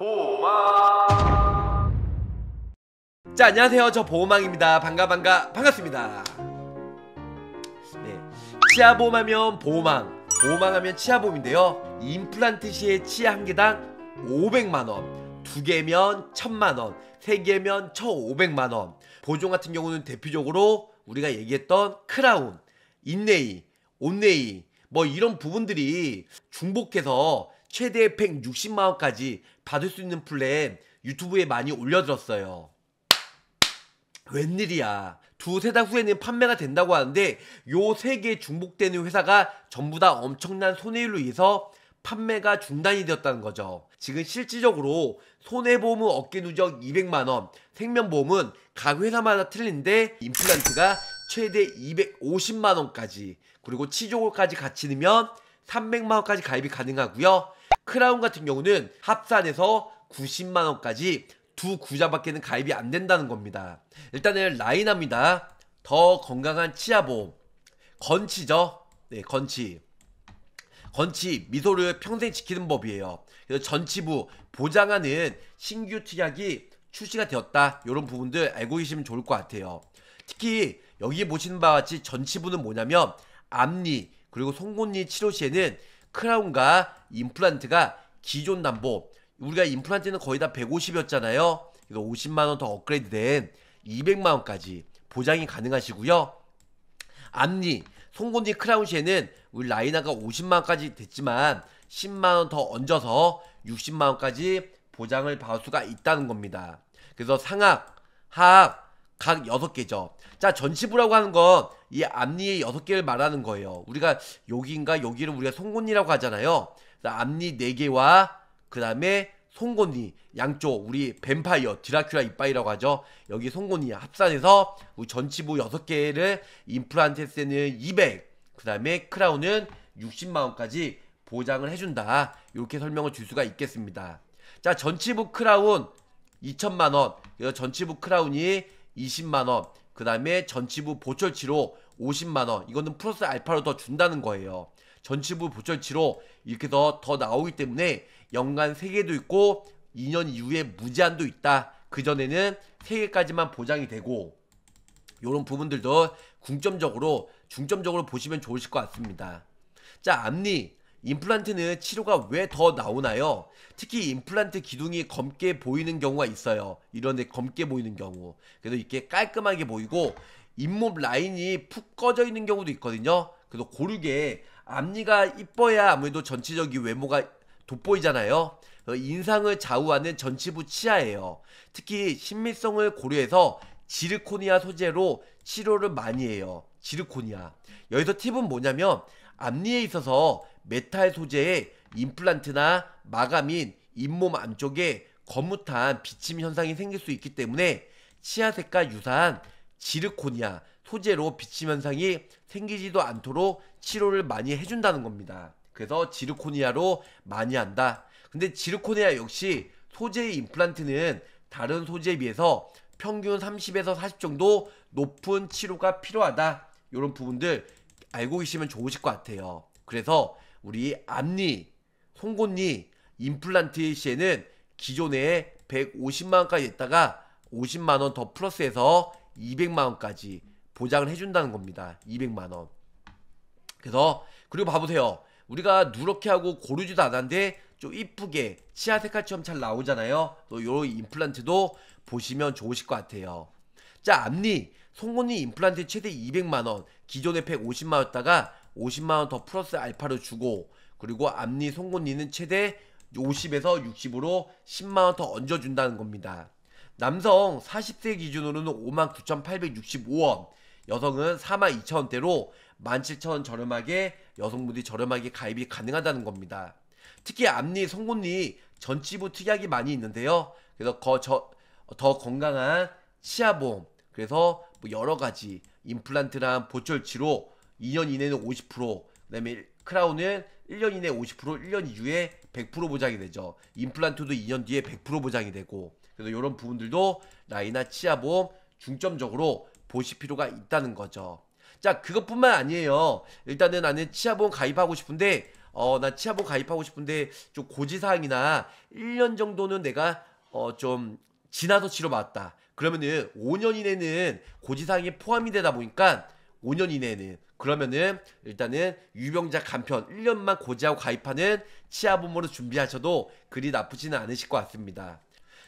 보호망 자 안녕하세요 저 보호망입니다 반가 반가 반갑습니다 네 치아보험 하면 보호망 보호망 하면 치아보험인데요 임플란트 시에 치아 한 개당 500만원 두 개면 1000만원 세 개면 1500만원 보존 같은 경우는 대표적으로 우리가 얘기했던 크라운 인네이 온네이 뭐 이런 부분들이 중복해서 최대 160만원까지 받을 수 있는 플랜 유튜브에 많이 올려드렸어요. 웬일이야. 두세 달 후에는 판매가 된다고 하는데 요 세 개 중복되는 회사가 전부 다 엄청난 손해율로 인해서 판매가 중단이 되었다는 거죠. 지금 실질적으로 손해보험은 어깨 누적 200만원, 생명보험은 각 회사마다 틀린데 임플란트가 최대 250만원까지 그리고 치조골까지 같이 넣으면 300만원까지 가입이 가능하고요. 크라운 같은 경우는 합산해서 90만원까지 두구좌밖에는 가입이 안 된다는 겁니다. 일단은 라인합니다. 더 건강한 치아보험. 건치죠? 네, 건치. 건치, 미소를 평생 지키는 법이에요. 그래서 전치부, 보장하는 신규 특약이 출시가 되었다. 이런 부분들 알고 계시면 좋을 것 같아요. 특히 여기 보시는 바와 같이 전치부는 뭐냐면 앞니, 그리고 송곳니 치료 시에는 크라운과 임플란트가 기존 담보 우리가 임플란트는 거의 다 150이었잖아요. 이거 50만원 더 업그레이드된 200만원까지 보장이 가능하시고요. 앞니 송곳니 크라운 시에는 우리 라이나가 50만원까지 됐지만 10만원 더 얹어서 60만원까지 보장을 받을 수가 있다는 겁니다. 그래서 상악, 하악, 각 6개죠. 자, 전치부라고 하는 건이 앞니의 여섯 개를 말하는 거예요. 우리가 여기인가 여기를 우리가 송곳니라고 하잖아요. 앞니 네 개와 그 다음에 송곳니 양쪽 우리 뱀파이어 드라큘라 이빠이라고 하죠. 여기 송곳니 합산해서 우리 전치부 여섯 개를 임플란테스는 200, 그 다음에 크라운은 60만원까지 보장을 해준다. 이렇게 설명을 줄 수가 있겠습니다. 자 전치부 크라운 2천만원 전치부 크라운이 20만원 그 다음에 전치부 보철치로 50만원 이거는 플러스 알파로 더 준다는 거예요 전치부 보철치로 이렇게 더, 더 나오기 때문에 연간 3개도 있고 2년 이후에 무제한도 있다 그전에는 3개까지만 보장이 되고 이런 부분들도 중점적으로 중점적으로 보시면 좋으실 것 같습니다 자 앞니 임플란트는 치료가 왜 더 나오나요? 특히 임플란트 기둥이 검게 보이는 경우가 있어요. 이런데 검게 보이는 경우. 그래서 이렇게 깔끔하게 보이고 잇몸 라인이 푹 꺼져 있는 경우도 있거든요. 그래서 고르게 앞니가 이뻐야 아무래도 전체적인 외모가 돋보이잖아요. 인상을 좌우하는 전치부 치아예요. 특히 심밀성을 고려해서 지르코니아 소재로 치료를 많이 해요. 지르코니아. 여기서 팁은 뭐냐면 앞니에 있어서 메탈 소재의 임플란트나 마감 인 잇몸 안쪽에 거뭇한 비침 현상이 생길 수 있기 때문에 치아색과 유사한 지르코니아 소재로 비침 현상이 생기지도 않도록 치료를 많이 해준다는 겁니다. 그래서 지르코니아로 많이 한다. 근데 지르코니아 역시 소재의 임플란트는 다른 소재에 비해서 평균 30에서 40 정도 높은 치료가 필요하다. 이런 부분들 알고 계시면 좋으실 것 같아요. 그래서 우리 앞니, 송곳니 임플란테시에는 기존에 150만 원까지 했다가 50만 원 더 플러스해서 200만 원까지 보장을 해준다는 겁니다. 200만 원. 그래서 그리고 봐보세요. 우리가 누렇게 하고 고르지도 않았는데 좀 이쁘게 치아 색깔처럼 잘 나오잖아요. 또 요 임플란트도 보시면 좋으실 것 같아요. 자 앞니 송곳니 임플란트 최대 200만 원, 기존의 150만 원였다가 50만원 더 플러스 알파로 주고 그리고 앞니 송곳니는 최대 50에서 60으로 10만원 더 얹어준다는 겁니다. 남성 40세 기준으로는 59,865원, 여성은 42,000원대로 17,000원 저렴하게 여성분들이 저렴하게 가입이 가능하다는 겁니다. 특히 앞니, 송곳니, 전치부 특약이 많이 있는데요. 그래서 거, 저, 더 건강한 치아보험, 그래서 뭐 여러 가지 임플란트랑 보철치료 2년 이내는 50%, 그다음에 크라운은 1년 이내 50%, 1년 이후에 100% 보장이 되죠. 임플란트도 2년 뒤에 100% 보장이 되고 그래서 이런 부분들도 라이나 치아 보험 중점적으로 보실 필요가 있다는 거죠. 자, 그것뿐만 아니에요. 일단은 나는 치아보험 가입하고 싶은데, 어, 나 치아보험 가입하고 싶은데, 좀 고지사항이나 1년 정도는 내가, 어, 좀, 지나서 치료받았다. 그러면은 5년 이내는 고지사항이 포함이 되다 보니까 5년 이내는 그러면은 일단은 유병자 간편 1년만 고지하고 가입하는 치아보험으로 준비하셔도 그리 나쁘지는 않으실 것 같습니다.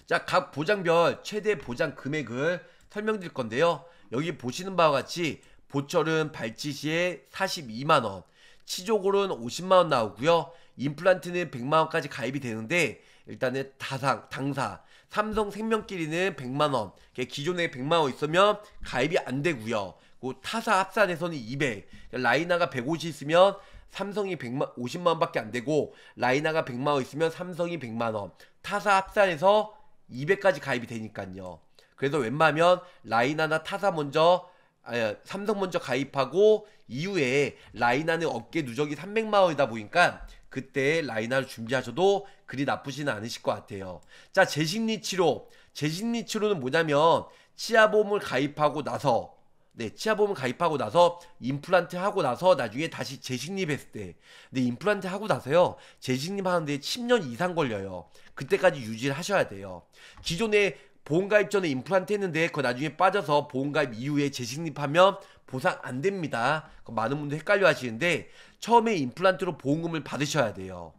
자, 각 보장별 최대 보장 금액을 설명드릴 건데요. 여기 보시는 바와 같이 보철은 발치 시에 42만원, 치조골은 50만원 나오고요. 임플란트는 100만원까지 가입이 되는데 일단은 다상, 당사, 삼성생명끼리는 100만원, 기존에 100만원 있으면 가입이 안 되고요. 그 타사 합산에서는 200. 그러니까 라이나가 150 있으면 삼성이 100만 50만 밖에안 되고 라이나가 100만 원 있으면 삼성이 100만 원. 타사 합산에서 200까지 가입이 되니까요. 그래서 웬만하면 라이나나 타사 먼저 아 삼성 먼저 가입하고 이후에 라이나는 업계 누적이 300만 원이다 보니까 그때 라이나를 준비하셔도 그리 나쁘지는 않으실 것 같아요. 자, 재심리 치료. 재심리 치료는 뭐냐면 치아보험을 가입하고 나서 네, 치아보험 가입하고 나서 임플란트 하고 나서 나중에 다시 재식립했을 때, 근데 임플란트 하고 나서요 재식립하는데 10년 이상 걸려요. 그때까지 유지를 하셔야 돼요. 기존에 보험가입 전에 임플란트 했는데 그 나중에 빠져서 보험가입 이후에 재식립하면 보상 안 됩니다. 많은 분들 헷갈려 하시는데 처음에 임플란트로 보험금을 받으셔야 돼요.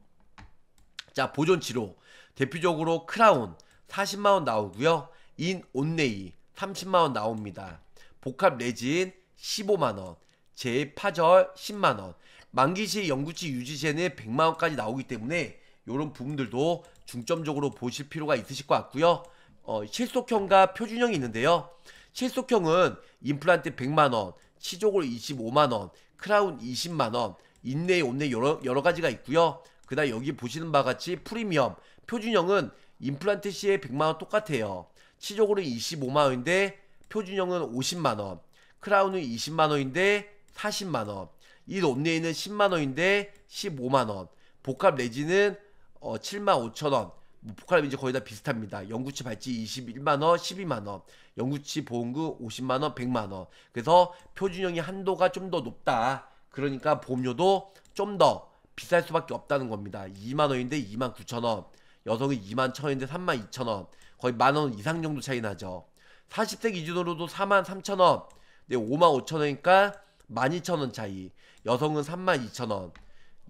자 보존 치료 대표적으로 크라운 40만원 나오고요. 인 온네이 30만원 나옵니다. 복합 레진 15만원, 재파절 10만원, 만기시 영구치 유지제는 100만원까지 나오기 때문에 이런 부분들도 중점적으로 보실 필요가 있으실 것 같고요. 어, 실속형과 표준형이 있는데요. 실속형은 임플란트 100만원, 치조골 25만원, 크라운 20만원, 인내, 온내 여러, 여러 가지가 있고요. 그다음 여기 보시는 바와 같이 프리미엄, 표준형은 임플란트 시에 100만원 똑같아요. 치조골은 25만원인데 표준형은 50만원, 크라운은 20만원인데 40만원, 이 롬네이는 10만원인데 15만원, 복합 레지는 어, 7만 5천원, 뭐 복합이 이제 거의 다 비슷합니다. 영구치 발찌 21만원, 12만원, 영구치 보험금 50만원, 100만원. 그래서 표준형이 한도가 좀 더 높다. 그러니까 보험료도 좀 더 비쌀 수밖에 없다는 겁니다. 2만원인데 2만 9천원, 여성은 2만 1 천원인데 3만 2천원, 거의 만원 이상 정도 차이 나죠. 4 0세 기준으로도 4만 3천 원, 네, 5만 5천 원이니까 12,000원 차이. 여성은 32,000원,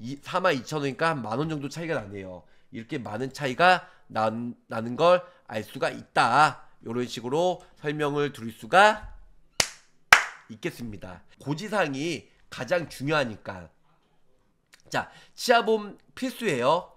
42,000원이니까 한 만 원 정도 차이가 나네요. 이렇게 많은 차이가 나, 나는 걸 알 수가 있다. 이런 식으로 설명을 드릴 수가 있겠습니다. 고지사항이 가장 중요하니까. 자, 치아보험 필수예요.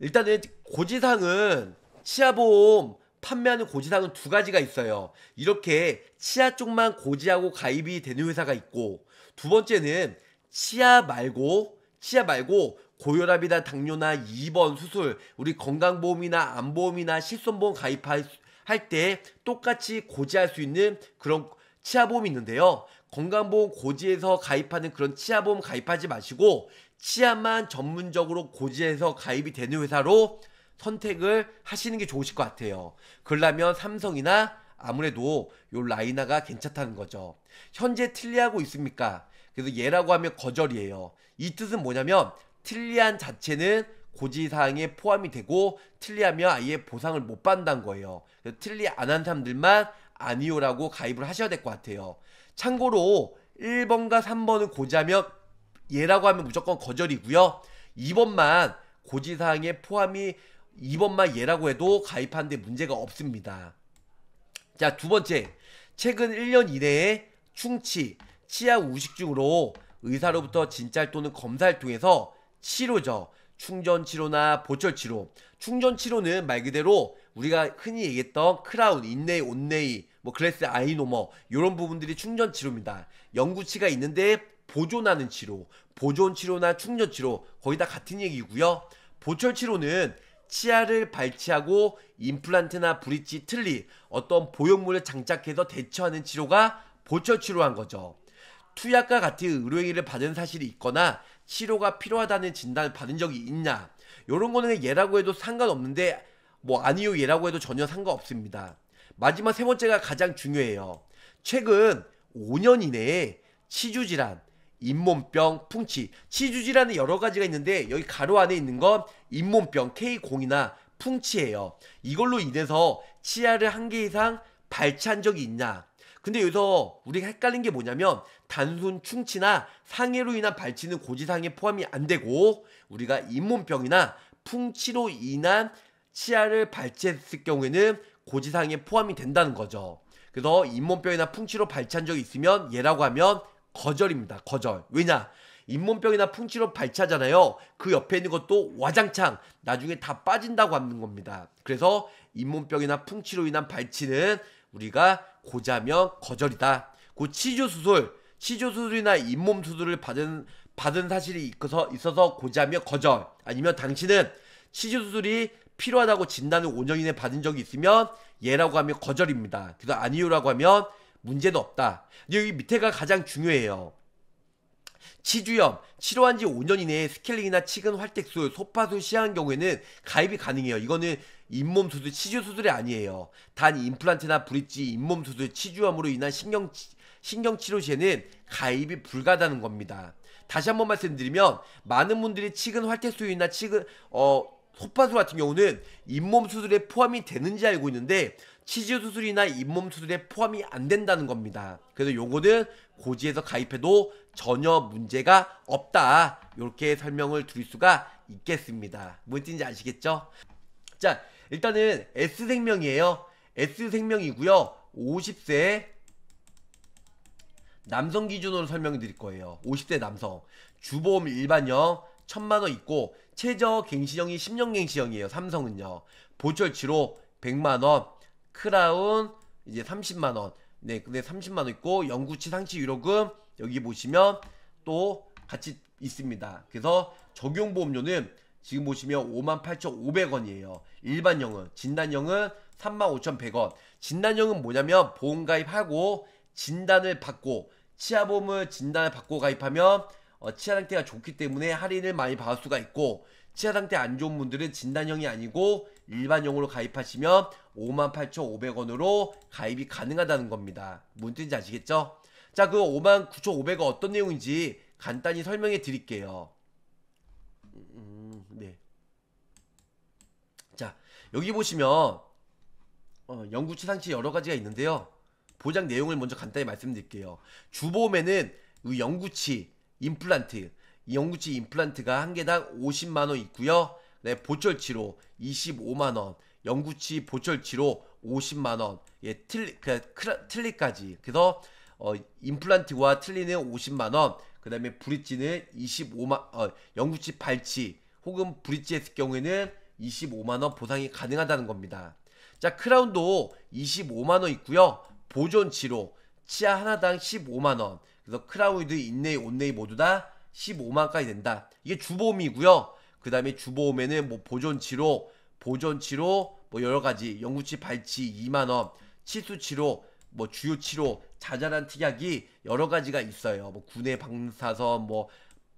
일단은 고지사항은 치아보험 판매하는 고지사항은 두 가지가 있어요. 이렇게 치아 쪽만 고지하고 가입이 되는 회사가 있고 두 번째는 치아 말고 치아 말고 고혈압이나 당뇨나 입원 수술, 우리 건강보험이나 암보험이나 실손보험 가입할 때 똑같이 고지할 수 있는 그런 치아보험이 있는데요. 건강보험 고지에서 가입하는 그런 치아보험 가입하지 마시고 치아만 전문적으로 고지해서 가입이 되는 회사로 선택을 하시는 게 좋으실 것 같아요. 그러려면 삼성이나 아무래도 요 라이나가 괜찮다는 거죠. 현재 틀리하고 있습니까? 그래서 예라고 하면 거절이에요. 이 뜻은 뭐냐면 틀리한 자체는 고지사항에 포함이 되고 틀리하면 아예 보상을 못 받는다는 거예요. 틀리 안한 사람들만 아니오라고 가입을 하셔야 될 것 같아요. 참고로 1번과 3번을 고지하면 예라고 하면 무조건 거절이고요. 2번만 고지사항에 포함이 2번만 예라고 해도 가입하는데 문제가 없습니다. 자, 두 번째. 최근 1년 이내에 충치, 치아 우식증으로 의사로부터 진찰 또는 검사를 통해서 치료죠. 충전 치료나 보철 치료. 충전 치료는 말 그대로 우리가 흔히 얘기했던 크라운, 인네이온네이뭐 글래스 아이노머 이런 부분들이 충전 치료입니다. 영구치가 있는데 보존하는 치료, 보존 치료나 충전 치료 거의 다 같은 얘기고요. 보철 치료는 치아를 발치하고 임플란트나 브릿지, 틀니 어떤 보형물을 장착해서 대처하는 치료가 보철 치료한 거죠. 투약과 같은 의료행위를 받은 사실이 있거나 치료가 필요하다는 진단을 받은 적이 있냐 이런 거는 예라고 해도 상관없는데 뭐 아니요 예라고 해도 전혀 상관없습니다. 마지막 세 번째가 가장 중요해요. 최근 5년 이내에 치주질환, 잇몸병, 풍치, 치주질환이 여러 가지가 있는데 여기 가로 안에 있는 건 잇몸병 K0이나 풍치예요. 이걸로 인해서 치아를 한 개 이상 발치한 적이 있냐? 근데 여기서 우리가 헷갈린 게 뭐냐면 단순 충치나 상해로 인한 발치는 고지상에 포함이 안 되고 우리가 잇몸병이나 풍치로 인한 치아를 발치했을 경우에는 고지상에 포함이 된다는 거죠. 그래서 잇몸병이나 풍치로 발치한 적이 있으면 얘라고 하면 거절입니다. 거절. 왜냐? 잇몸병이나 풍치로 발차잖아요. 그 옆에 있는 것도 와장창 나중에 다 빠진다고 하는 겁니다. 그래서 잇몸병이나 풍치로 인한 발치는 우리가 고자명 거절이다. 그 치료 수술, 치료 수술이나 잇몸 수술을 받은 받은 사실이 있어서 있어서 고자며 거절. 아니면 당신은 치료 수술이 필요하다고 진단을 5년 이내 받은 적이 있으면 예라고 하면 거절입니다. 그래서 아니요라고 하면 문제도 없다. 여기 밑에가 가장 중요해요. 치주염, 치료한 지 5년 이내에 스케일링이나 치근 활택수 소파술 시행한 경우에는 가입이 가능해요. 이거는 잇몸 수술, 치주 수술이 아니에요. 단 임플란트나 브릿지, 잇몸 수술, 치주염으로 인한 신경 신경 치료 시에는 가입이 불가하다는 겁니다. 다시 한번 말씀드리면 많은 분들이 치근 활태수이나 치근 어소파수 같은 경우는 잇몸 수술에 포함이 되는지 알고 있는데 시즈 수술이나 잇몸 수술에 포함이 안 된다는 겁니다. 그래서 요거는 고지에서 가입해도 전혀 문제가 없다. 이렇게 설명을 드릴 수가 있겠습니다. 뭔지 아시겠죠? 자, 일단은 S생명이에요. S생명이고요. 50세 남성 기준으로 설명해 드릴 거예요. 50대 남성. 주보험 일반형 1000만원 있고 최저 갱신형이 10년 갱신형이에요. 삼성은요. 보철치로 100만원 크라운 이제 30만 원. 네, 근데 30만 원 있고 영구치 상치 유료금 여기 보시면 또 같이 있습니다. 그래서 적용 보험료는 지금 보시면 58,500원이에요. 일반형은 진단형은 35,100원. 진단형은 뭐냐면 보험 가입하고 진단을 받고 치아보험을 진단을 받고 가입하면 어, 치아 상태가 좋기 때문에 할인을 많이 받을 수가 있고 치아 상태 안 좋은 분들은 진단형이 아니고 일반용으로 가입하시면 58,500원으로 가입이 가능하다는 겁니다. 뭔 뜻인지 아시겠죠? 자, 그 59,500원 어떤 내용인지 간단히 설명해 드릴게요. 음, 네. 자, 여기 보시면 어, 연구 추상치 여러 가지가 있는데요. 보장 내용을 먼저 간단히 말씀드릴게요. 주보험에는 영구치 임플란트, 영구치 임플란트가 한 개당 50만원 있고요. 네, 보철치로 25만원, 영구치 보철치로 50만원, 예, 틀리, 그, 크, 틀리까지. 그래서, 어, 임플란트와 틀리는 50만원, 그 다음에 브릿지는 25만, 어, 영구치 발치, 혹은 브릿지 했을 경우에는 25만원 보상이 가능하다는 겁니다. 자, 크라운도 25만원 있고요 보존치로 치아 하나당 15만원. 그래서 크라운이드, 인네이, 온네이 모두 다 15만까지 된다. 이게 주보험이고요 그 다음에 주보험에는 뭐 보존치료, 보존치료, 뭐 여러 가지 영구치 발치 2만원, 치수치료, 뭐 주요치료, 자잘한 특약이 여러 가지가 있어요. 뭐 군의 방사선, 뭐,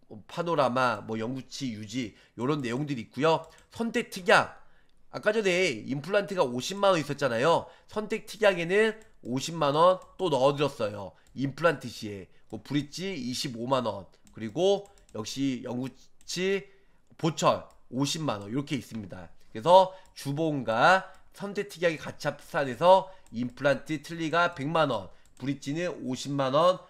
뭐 파노라마, 뭐 영구치 유지 이런 내용들이 있고요. 선택 특약 아까 전에 임플란트가 50만 원 있었잖아요. 선택 특약에는 50만 원 또 넣어드렸어요. 임플란트 시에 뭐 브릿지 25만 원 그리고 역시 영구치 보철 50만원 이렇게 있습니다. 그래서 주보험과 선제특약이 같이 합산해서 임플란트 틀리가 100만원 브릿지는 50만원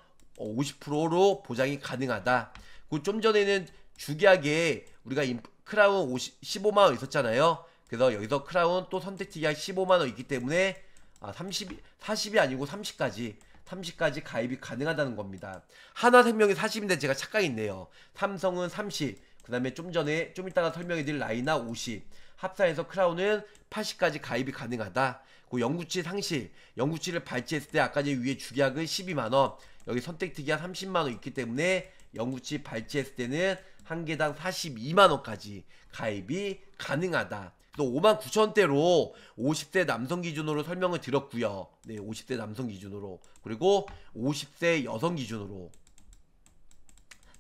50%로 어, 보장이 가능하다. 그 좀 전에는 주기약에 우리가 크라운 15만원 있었잖아요. 그래서 여기서 크라운 또 선택지기약 15만원 있기 때문에 아, 30, 40이 아니고 30까지 30까지 가입이 가능하다는 겁니다. 하나 생명이 40인데 제가 착각했네요. 삼성은 30, 그 다음에 좀 전에 좀 이따가 설명해드릴 라이나 50합사해서 크라운은 80까지 가입이 가능하다 그 영구치 상실 영구치를 발치했을 때 아까 전에 위에 주약은 12만원 여기 선택특이한 30만원 있기 때문에 영구치 발치했을 때는 한 개당 42만원까지 가입이 가능하다 그래서 0 0 9대로 50대 남성 기준으로 설명을 드렸고요 네 50대 남성 기준으로 그리고 50대 여성 기준으로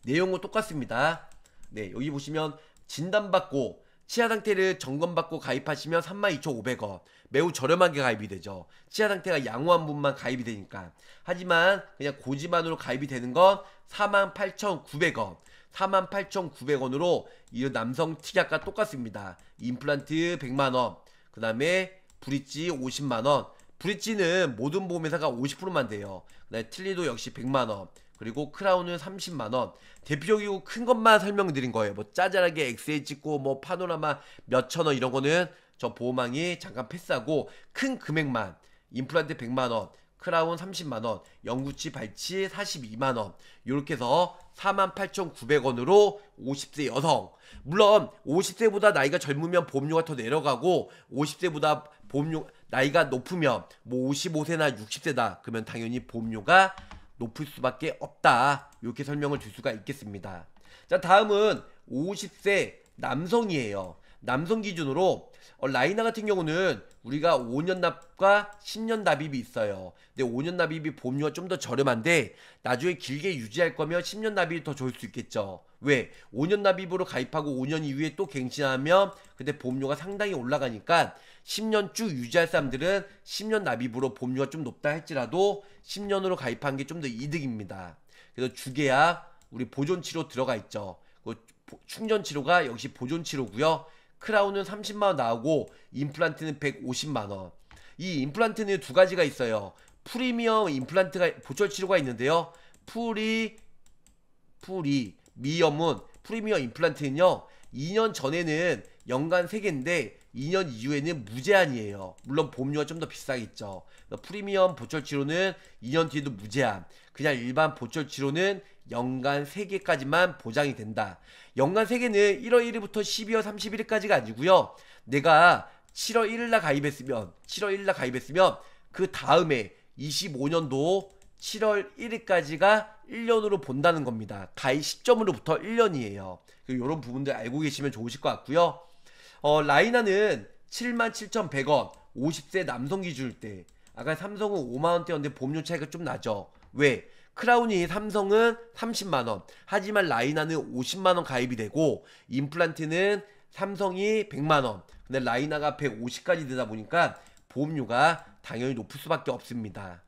내용은 똑같습니다 네, 여기 보시면 진단받고 치아 상태를 점검받고 가입하시면 32,500원. 매우 저렴하게 가입이 되죠. 치아 상태가 양호한 분만 가입이 되니까. 하지만 그냥 고지만으로 가입이 되는 건 48,900원. 48,900원으로 이 남성 특약과 똑같습니다. 임플란트 100만원. 그 다음에 브릿지 50만원. 브릿지는 모든 보험회사가 50%만 돼요. 그 다음에 틀리도 역시 100만원. 그리고 크라운은 30만원 대표적이고 큰 것만 설명드린 거예요 뭐 짜잘하게 엑스에 찍고 뭐 파노라마 몇천원 이런 거는 저 보호망이 잠깐 패스하고 큰 금액만 임플란트 100만원 크라운 30만원, 영구치 발치 42만원 이렇게 해서 48,900원으로 50세 여성 물론 50세보다 나이가 젊으면 보험료가 더 내려가고 50세보다 보험료 나이가 높으면 뭐 55세나 60세다 그러면 당연히 보험료가 높을 수밖에 없다. 이렇게 설명을 줄 수가 있겠습니다. 자, 다음은 50세 남성이에요. 남성 기준으로 어, 라이나 같은 경우는 우리가 5년 납과 10년 납입이 있어요. 근데 5년 납입이 보험료가 좀 더 저렴한데 나중에 길게 유지할 거면 10년 납입이 더 좋을 수 있겠죠. 왜? 5년 납입으로 가입하고 5년 이후에 또 갱신하면 근데 보험료가 상당히 올라가니까 10년 쭉 유지할 사람들은 10년 납입으로 보험료가 좀 높다 할지라도 10년으로 가입한 게 좀 더 이득입니다. 그래서 주계약 우리 보존치료 들어가 있죠. 그 충전치료가 역시 보존치료고요. 크라운은 30만원 나오고 임플란트는 150만원 이 임플란트는 두 가지가 있어요 프리미엄 임플란트가 보철 치료가 있는데요 프리 프리 미염은 프리미엄 임플란트는요 2년 전에는 연간 3개인데 2년 이후에는 무제한이에요. 물론 보험료가 좀 더 비싸겠죠. 그러니까 프리미엄 보철 치료는 2년 뒤에도 무제한. 그냥 일반 보철 치료는 연간 3개까지만 보장이 된다. 연간 3개는 1월 1일부터 12월 31일까지가 아니고요. 내가 7월 1일 날 가입했으면 7월 1일 날 가입했으면 그 다음에 25년도 7월 1일까지가 1년으로 본다는 겁니다. 가입 시점으로부터 1년이에요. 이런 부분들 알고 계시면 좋으실 것 같고요. 어, 라이나는 77,100원 50세 남성 기준일 때 아까 삼성은 5만원대였는데 보험료 차이가 좀 나죠. 왜? 크라운이 삼성은 30만원, 하지만 라이나는 50만원 가입이 되고, 임플란트는 삼성이 100만원, 근데 라이나가 150까지 되다 보니까 보험료가 당연히 높을 수밖에 없습니다.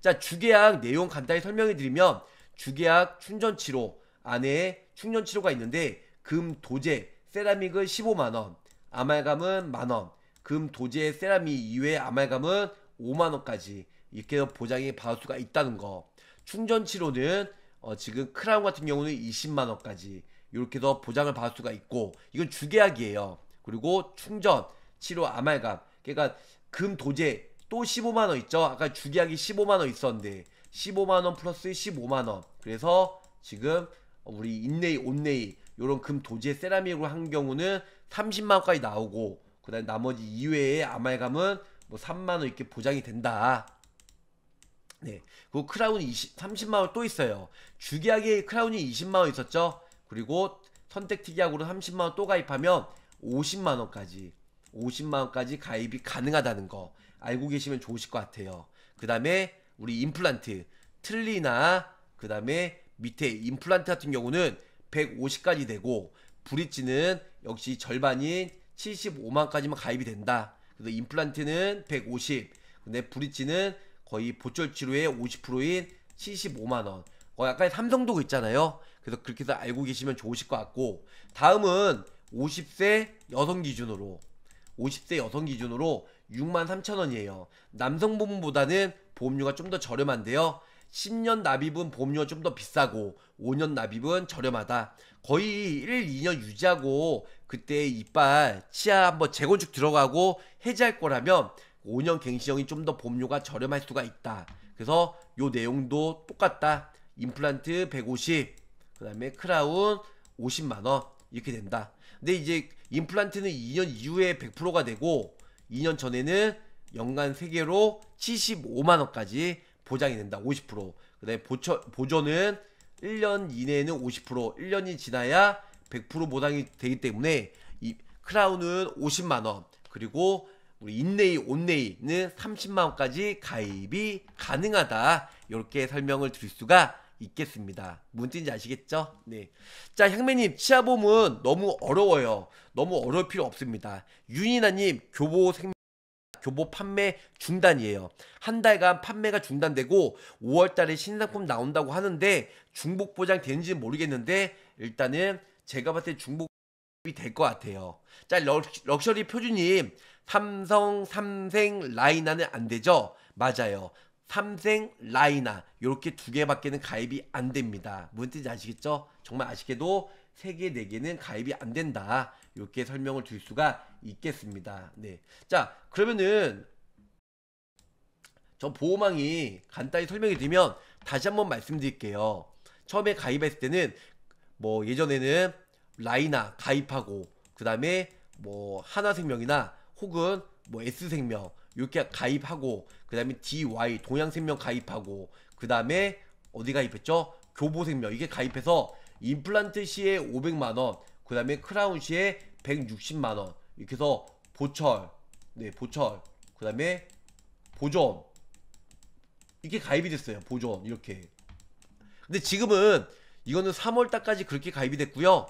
자, 주계약 내용 간단히 설명해 드리면, 주계약 충전치료, 안에 충전치료가 있는데, 금, 도제, 세라믹은 15만원, 아말감은 만원, 금, 도제, 세라믹 이외 에 아말감은 5만원까지 이렇게 보장이 받을 수가 있다는 거. 충전 치료는 어, 지금 크라운 같은 경우는 20만 원까지 이렇게 더 보장을 받을 수가 있고 이건 주계약이에요. 그리고 충전, 치료, 아말감 그러니까 금 도제 또 15만 원 있죠. 아까 주계약이 15만 원 있었는데 15만 원 플러스 15만 원. 그래서 지금 우리 인레이, 온레이 요런 금 도제 세라믹으로 한 경우는 30만 원까지 나오고 그다음 에 나머지 이외의 아말감은뭐 3만 원 이렇게 보장이 된다. 네. 그 크라운 20, 30만원 또 있어요. 주기하게 크라운이 20만원 있었죠? 그리고 선택특약으로 30만원 또 가입하면 50만원까지, 50만원까지 가입이 가능하다는 거 알고 계시면 좋으실 것 같아요. 그 다음에 우리 임플란트, 틀리나, 그 다음에 밑에 임플란트 같은 경우는 150까지 되고, 브릿지는 역시 절반인 75만까지만 가입이 된다. 그래서 임플란트는 150, 근데 브릿지는 거의 보철 치료의 50%인 75만원. 어, 약간 삼성도 있잖아요. 그래서 그렇게 해서 알고 계시면 좋으실 것 같고, 다음은 50세 여성 기준으로, 50세 여성 기준으로 63,000원이에요. 남성 보험보다는 보험료가 좀 더 저렴한데요. 10년 납입은 보험료가 좀 더 비싸고 5년 납입은 저렴하다. 거의 1, 2년 유지하고 그때 이빨 치아 한번 재건축 들어가고 해지할 거라면 5년 갱신형이 좀 더 보험료가 저렴할 수가 있다. 그래서 요 내용도 똑같다. 임플란트 150, 그 다음에 크라운 50만원 이렇게 된다. 근데 이제 임플란트는 2년 이후에 100%가 되고 2년 전에는 연간 3개로 75만원까지 보장이 된다. 50%. 그 다음에 보조는 1년 이내에는 50%, 1년이 지나야 100% 보장이 되기 때문에 이 크라운은 50만원, 그리고 우리 인내이 온내이는 30만원까지 가입이 가능하다. 이렇게 설명을 드릴 수가 있겠습니다. 문뜻인지 아시겠죠? 네. 자, 향매님, 치아보험은 너무 어려워요. 너무 어려울 필요 없습니다. 윤이나님, 교보 생 교보 판매 중단이에요. 한 달간 판매가 중단되고 5월 달에 신상품 나온다고 하는데 중복 보장 되는지는 모르겠는데 일단은 제가 봤을 때 중복이 될 것 같아요. 자, 럭, 럭셔리 표준님 삼성, 삼생, 라이나는 안 되죠? 맞아요. 삼생, 라이나 이렇게 두 개밖에는 가입이 안 됩니다. 무슨 뜻인지 아시겠죠? 정말 아시게도세 개, 네 개는 가입이 안 된다. 이렇게 설명을 드릴 수가 있겠습니다. 네, 자 그러면은 저 보호망이 간단히 설명이되면 다시 한번 말씀드릴게요. 처음에 가입했을 때는 뭐 예전에는 라이나 가입하고 그 다음에 뭐 하나생명이나 혹은 뭐 S생명 이렇게 가입하고 그 다음에 DY 동양생명 가입하고 그 다음에 어디 가입했죠? 교보생명 이게 가입해서 임플란트 시에 500만원 그 다음에 크라운 시에 160만원 이렇게 해서 보철 네 보철 그 다음에 보존 이게 가입이 됐어요 보존 이렇게 근데 지금은 이거는 3월달까지 그렇게 가입이 됐고요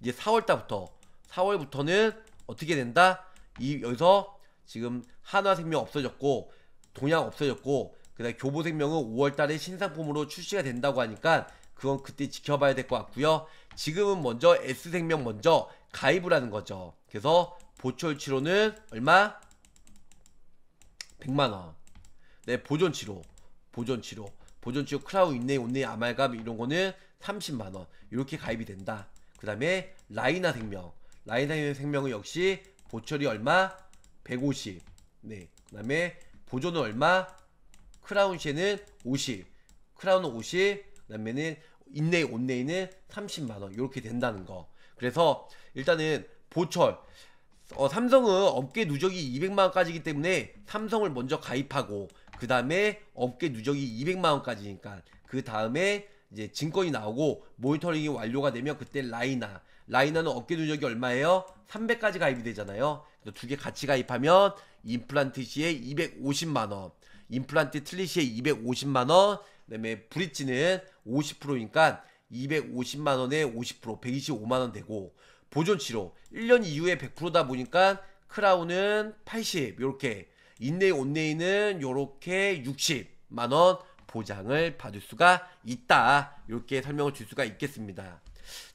이제 4월달부터 4월부터는 어떻게 된다? 이 여기서 지금 한화생명 없어졌고 동양 없어졌고 그다음 교보생명은 5월달에 신상품으로 출시가 된다고 하니까 그건 그때 지켜봐야 될 것 같고요. 지금은 먼저 S생명 먼저 가입을 하는 거죠. 그래서 보철 치료는 얼마? 100만원. 네, 보존 치료. 보존 치료. 보존 치료 크라우 인내 온내 아말감 이런 거는 30만원. 이렇게 가입이 된다. 그 다음에 라이나 생명. 라이나 생명은 역시 보철이 얼마? 150. 네. 그 다음에 보존은 얼마? 크라운 쉐는 50. 크라운은 50. 그 다음에는 인내이온내이는 30만원. 이렇게 된다는 거. 그래서 일단은 보철. 어, 삼성은 업계 누적이 200만원까지기 때문에 삼성을 먼저 가입하고, 그 다음에 업계 누적이 200만원까지니까, 그 다음에 이제 증권이 나오고 모니터링이 완료가 되면 그때 라이나 라이너는 어깨 누적이 얼마예요? 300까지 가입이 되잖아요. 그두개 같이 가입하면 임플란트 시에 250만 원, 임플란트 틀리 시에 250만 원, 그다음에 브릿지는 50%니까 250만 원에 50%, 125만 원 되고 보존 치료 1년 이후에 100%다 보니까 크라운은 80이렇게 인내이 온내인은이렇게 60만 원 보장을 받을 수가 있다. 이렇게 설명을 줄 수가 있겠습니다.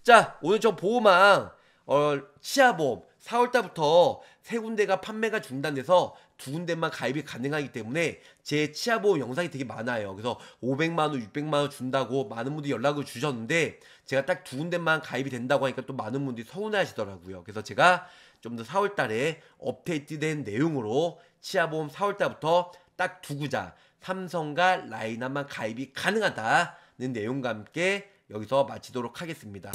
자, 오늘 저 보호망 어, 치아보험 4월달부터 세 군데가 판매가 중단돼서 두 군데만 가입이 가능하기 때문에 제 치아보험 영상이 되게 많아요. 그래서 500만원, 600만원 준다고 많은 분들이 연락을 주셨는데 제가 딱 두 군데만 가입이 된다고 하니까 또 많은 분들이 서운해 하시더라고요. 그래서 제가 좀 더 4월달에 업데이트된 내용으로 치아보험 4월달부터 딱 두 구자 삼성과 라이나만 가입이 가능하다는 내용과 함께 여기서 마치도록 하겠습니다.